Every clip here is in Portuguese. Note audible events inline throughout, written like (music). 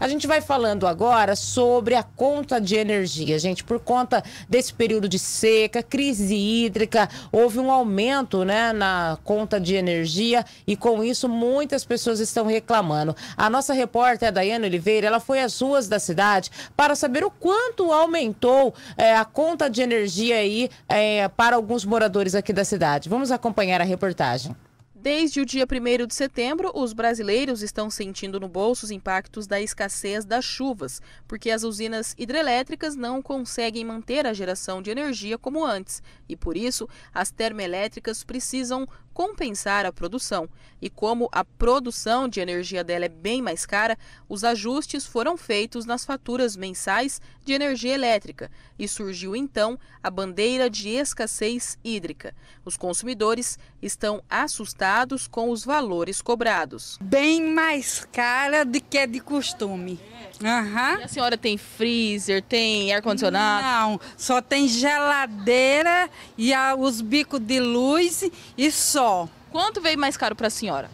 A gente vai falando agora sobre a conta de energia, gente. Por conta desse período de seca, crise hídrica, houve um aumento né, na conta de energia e com isso muitas pessoas estão reclamando. A nossa repórter, a Daiane Oliveira, ela foi às ruas da cidade para saber o quanto aumentou é, a conta de energia aí é, para alguns moradores aqui da cidade. Vamos acompanhar a reportagem. Desde o dia 1 de setembro, os brasileiros estão sentindo no bolso os impactos da escassez das chuvas, porque as usinas hidrelétricas não conseguem manter a geração de energia como antes e, por isso, as termoelétricas precisam compensar a produção. E como a produção de energia dela é bem mais cara, os ajustes foram feitos nas faturas mensais de energia elétrica e surgiu então a bandeira de escassez hídrica. Os consumidores estão assustados com os valores cobrados. Bem mais cara do que é de costume. Uhum. a senhora tem freezer, tem ar-condicionado? Não, só tem geladeira e a, os bicos de luz e só. Quanto veio mais caro para a senhora?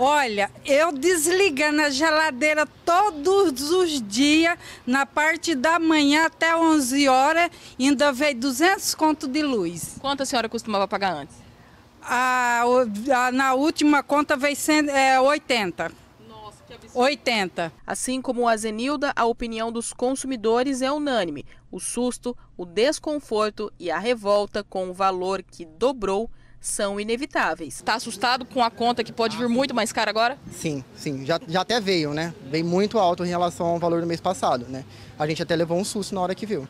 Olha, eu desligando a geladeira todos os dias, na parte da manhã até 11 horas, ainda veio 200 conto de luz. Quanto a senhora costumava pagar antes? A, a, na última conta veio 100, é, 80. 80. Assim como a Zenilda, a opinião dos consumidores é unânime. O susto, o desconforto e a revolta com o valor que dobrou são inevitáveis. Está assustado com a conta que pode vir muito mais cara agora? Sim, sim. Já, já até veio, né? Veio muito alto em relação ao valor do mês passado, né? A gente até levou um susto na hora que viu.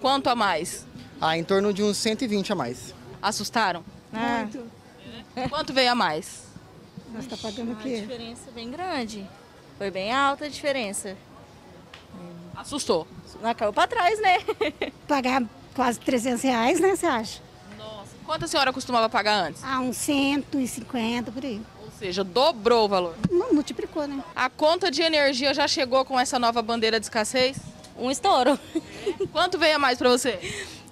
Quanto a mais? Ah, em torno de uns 120 a mais. Assustaram? Muito. É. Quanto veio a mais? Nós está pagando o quê? Uma diferença é bem grande. Foi bem alta a diferença. Assustou. Não, caiu para trás, né? (laughs) Pagar quase 300 reais, né, você acha? Nossa. Quanto a senhora costumava pagar antes? Ah, uns 150 por aí. Ou seja, dobrou o valor. Não, multiplicou, né? A conta de energia já chegou com essa nova bandeira de escassez? Um estouro. É. Quanto veio a mais para você?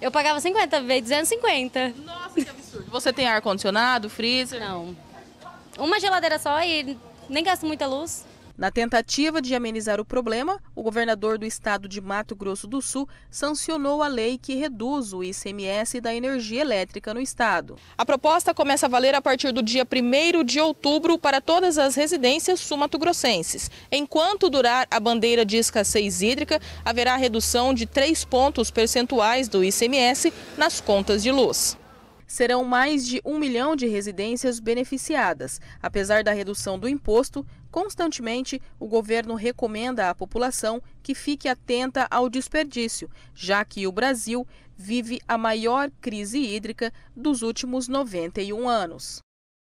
Eu pagava 50, veio 250. Nossa, que absurdo. Você tem ar-condicionado, freezer? Não. Uma geladeira só e nem gasto muita luz. Na tentativa de amenizar o problema, o governador do estado de Mato Grosso do Sul sancionou a lei que reduz o ICMS da energia elétrica no estado. A proposta começa a valer a partir do dia 1 de outubro para todas as residências sumatogrossenses. Enquanto durar a bandeira de escassez hídrica, haverá redução de 3 pontos percentuais do ICMS nas contas de luz serão mais de um milhão de residências beneficiadas. Apesar da redução do imposto, Constantemente, o governo recomenda à população que fique atenta ao desperdício, já que o Brasil vive a maior crise hídrica dos últimos 91 anos.